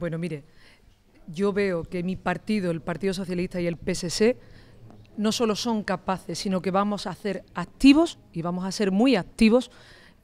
Bueno, mire, yo veo que mi partido, el Partido Socialista y el PSC, no solo son capaces, sino que vamos a ser activos y vamos a ser muy activos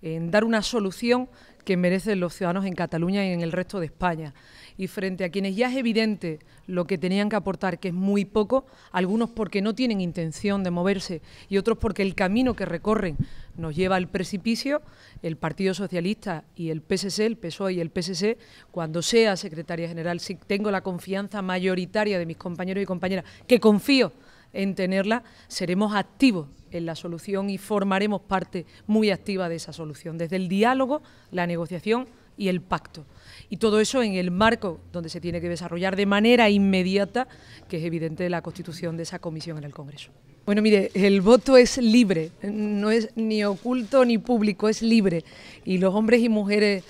en dar una solución que merecen los ciudadanos en Cataluña y en el resto de España. Y frente a quienes ya es evidente lo que tenían que aportar, que es muy poco, algunos porque no tienen intención de moverse y otros porque el camino que recorren nos lleva al precipicio, el Partido Socialista y el PSC, el PSOE y el PSC, cuando sea secretaria general, si tengo la confianza mayoritaria de mis compañeros y compañeras, que confío en tenerla, seremos activos en la solución y formaremos parte muy activa de esa solución, desde el diálogo, la negociación y el pacto. Y todo eso en el marco donde se tiene que desarrollar de manera inmediata, que es evidente la constitución de esa comisión en el Congreso. Bueno, mire, el voto es libre, no es ni oculto ni público, es libre. Y los hombres y mujeres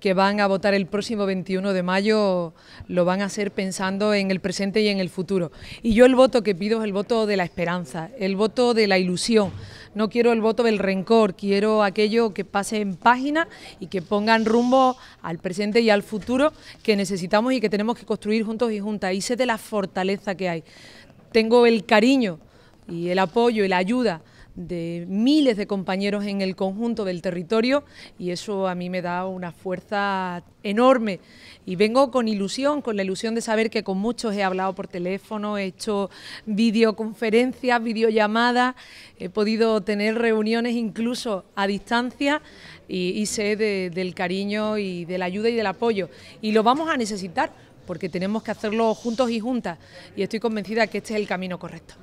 que van a votar el próximo 21 de mayo lo van a hacer pensando en el presente y en el futuro. Y yo el voto que pido es el voto de la esperanza, el voto de la ilusión. No quiero el voto del rencor, quiero aquello que pase en página y que pongan rumbo al presente y al futuro que necesitamos y que tenemos que construir juntos y juntas. Y sé de la fortaleza que hay. Tengo el cariño y el apoyo y la ayuda de miles de compañeros en el conjunto del territorio y eso a mí me da una fuerza enorme y vengo con ilusión, con la ilusión de saber que con muchos he hablado por teléfono, he hecho videoconferencias, videollamadas, he podido tener reuniones incluso a distancia y, sé del cariño y de la ayuda y del apoyo y lo vamos a necesitar porque tenemos que hacerlo juntos y juntas y estoy convencida que este es el camino correcto.